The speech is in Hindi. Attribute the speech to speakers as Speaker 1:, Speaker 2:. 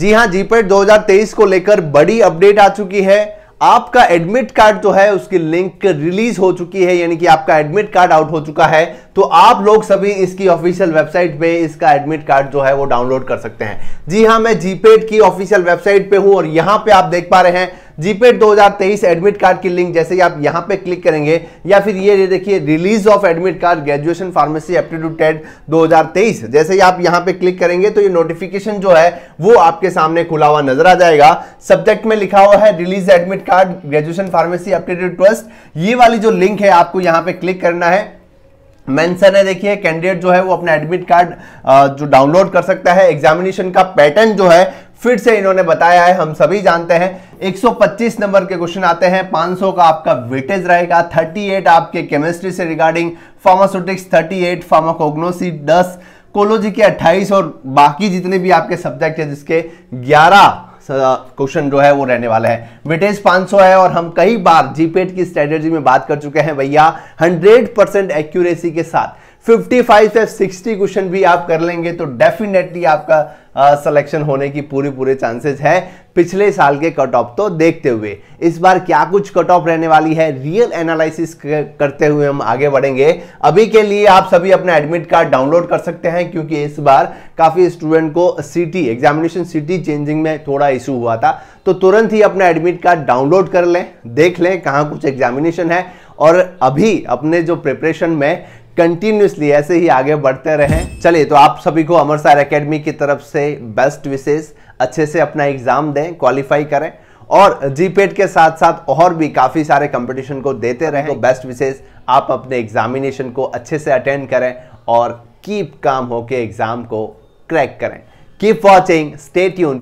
Speaker 1: जी हाँ जीपेट 2023 को लेकर बड़ी अपडेट आ चुकी है आपका एडमिट कार्ड जो है उसकी लिंक रिलीज हो चुकी है यानी कि आपका एडमिट कार्ड आउट हो चुका है तो आप लोग सभी इसकी ऑफिशियल वेबसाइट पे इसका एडमिट कार्ड जो है वो डाउनलोड कर सकते हैं जी हाँ मैं जीपेड की ऑफिशियल वेबसाइट पे हूं और यहां पे आप देख पा रहे हैं जीपेड 2023 एडमिट कार्ड की लिंक जैसे ही आप यहां पे क्लिक करेंगे या फिर ये देखिए release of admit card graduation pharmacy aptitude टेट 2023 जैसे ही आप यहां पे क्लिक करेंगे तो ये नोटिफिकेशन जो है वो आपके सामने खुला हुआ नजर आ जाएगा सब्जेक्ट में लिखा हुआ है release admit card graduation pharmacy aptitude test ये वाली जो लिंक है आपको यहाँ पे क्लिक करना है मेंशन है देखिए कैंडिडेट जो है वो अपना एडमिट कार्ड जो डाउनलोड कर सकता है एग्जामिनेशन का पैटर्न जो है फिर से इन्होंने बताया है हम सभी जानते हैं 125 नंबर के क्वेश्चन आते हैं 500 का आपका वेटेज रहेगा 38 आपके केमिस्ट्री से रिगार्डिंग फार्मास्यूटिक्स 38 फार्माकोग्नोसी दस कोलोजी के 28 और बाकी जितने भी आपके सब्जेक्ट है जिसके 11 क्वेश्चन जो है वो रहने वाला है वेटेज 500 है और हम कई बार जीपेट e की स्ट्रेटेजी में बात कर चुके हैं भैया हंड्रेड परसेंट एक्यूरेसी के साथ 55 से 60 क्वेश्चन भी आप कर लेंगे तो डेफिनेटली आपका सिलेक्शन होने की पूरी पूरे चांसेस है पिछले साल के कट ऑफ तो देखते हुए इस बार क्या कुछ कट ऑफ रहने वाली है रियल एनालिसिस करते हुए हम आगे बढ़ेंगे अभी के लिए आप सभी अपना एडमिट कार्ड डाउनलोड कर सकते हैं क्योंकि इस बार काफ़ी स्टूडेंट को सिटी एग्जामिनेशन सिटी चेंजिंग में थोड़ा इशू हुआ था तो तुरंत ही अपना एडमिट कार्ड डाउनलोड कर लें देख लें कहाँ कुछ एग्जामिनेशन है और अभी अपने जो प्रिपरेशन में कंटिन्यूसली ऐसे ही आगे बढ़ते रहें चलिए तो आप सभी को अमर सार अकेडमी की तरफ से बेस्ट विशेष अच्छे से अपना एग्जाम दें क्वालिफाई करें और जीपेट के साथ साथ और भी काफ़ी सारे कंपटीशन को देते रहें तो बेस्ट विशेष आप अपने एग्जामिनेशन को अच्छे से अटेंड करें और कीप काम होके एग्जाम को क्रैक करें कीप वॉचिंग स्टेट यून